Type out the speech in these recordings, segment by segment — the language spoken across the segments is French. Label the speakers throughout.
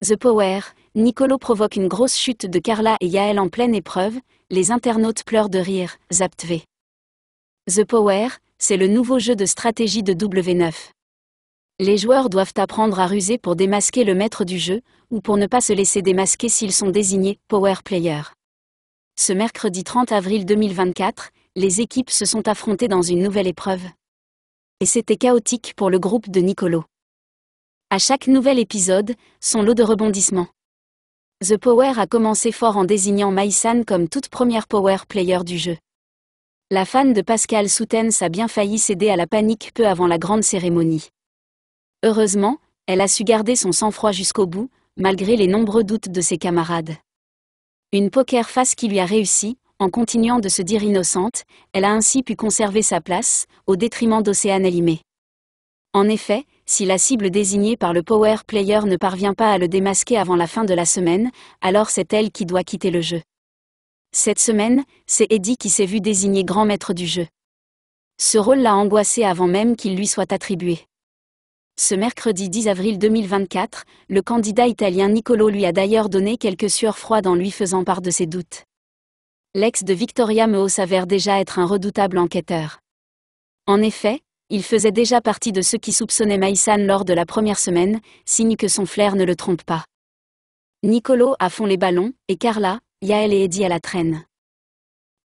Speaker 1: The Power, Nicolo provoque une grosse chute de Carla et Yael en pleine épreuve, les internautes pleurent de rire, Zaptv. The Power, c'est le nouveau jeu de stratégie de W9. Les joueurs doivent apprendre à ruser pour démasquer le maître du jeu, ou pour ne pas se laisser démasquer s'ils sont désignés Power Player. Ce mercredi 30 avril 2024, les équipes se sont affrontées dans une nouvelle épreuve. Et c'était chaotique pour le groupe de Nicolo. À chaque nouvel épisode, son lot de rebondissements. The Power a commencé fort en désignant Maïsan comme toute première Power Player du jeu. La fan de Pascal Soutens a bien failli céder à la panique peu avant la grande cérémonie. Heureusement, elle a su garder son sang-froid jusqu'au bout, malgré les nombreux doutes de ses camarades. Une poker face qui lui a réussi, en continuant de se dire innocente, elle a ainsi pu conserver sa place, au détriment d'Océane Elimé. En effet, si la cible désignée par le Power Player ne parvient pas à le démasquer avant la fin de la semaine, alors c'est elle qui doit quitter le jeu. Cette semaine, c'est Eddie qui s'est vu désigné grand maître du jeu. Ce rôle l'a angoissé avant même qu'il lui soit attribué. Ce mercredi 10 avril 2024, le candidat italien Nicolo lui a d'ailleurs donné quelques sueurs froides en lui faisant part de ses doutes. L'ex de Victoria Meo s'avère déjà être un redoutable enquêteur. En effet, il faisait déjà partie de ceux qui soupçonnaient Maïsan lors de la première semaine, signe que son flair ne le trompe pas. Nicolo a fond les ballons, et Carla, Yael et Eddie à la traîne.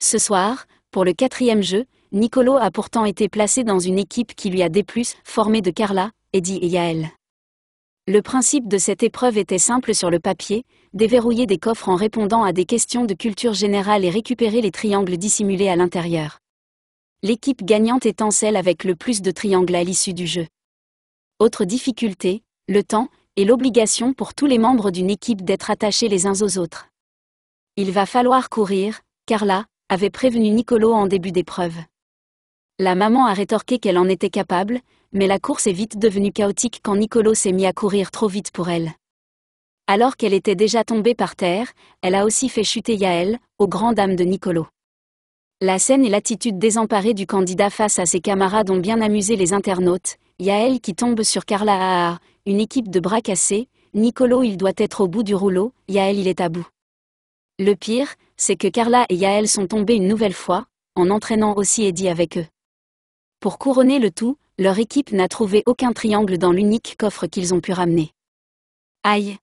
Speaker 1: Ce soir, pour le quatrième jeu, Nicolo a pourtant été placé dans une équipe qui lui a déplu, formée de Carla, Eddie et Yael. Le principe de cette épreuve était simple sur le papier, déverrouiller des coffres en répondant à des questions de culture générale et récupérer les triangles dissimulés à l'intérieur l'équipe gagnante étant celle avec le plus de triangles à l'issue du jeu. Autre difficulté, le temps et l'obligation pour tous les membres d'une équipe d'être attachés les uns aux autres. Il va falloir courir, Carla avait prévenu Nicolo en début d'épreuve. La maman a rétorqué qu'elle en était capable, mais la course est vite devenue chaotique quand Nicolo s'est mis à courir trop vite pour elle. Alors qu'elle était déjà tombée par terre, elle a aussi fait chuter Yael, au grand dames de Nicolo. La scène et l'attitude désemparée du candidat face à ses camarades ont bien amusé les internautes. Yael qui tombe sur Carla Ahar, une équipe de bras cassés, Nicolo il doit être au bout du rouleau, Yael il est à bout. Le pire, c'est que Carla et Yael sont tombés une nouvelle fois, en entraînant aussi Eddie avec eux. Pour couronner le tout, leur équipe n'a trouvé aucun triangle dans l'unique coffre qu'ils ont pu ramener. Aïe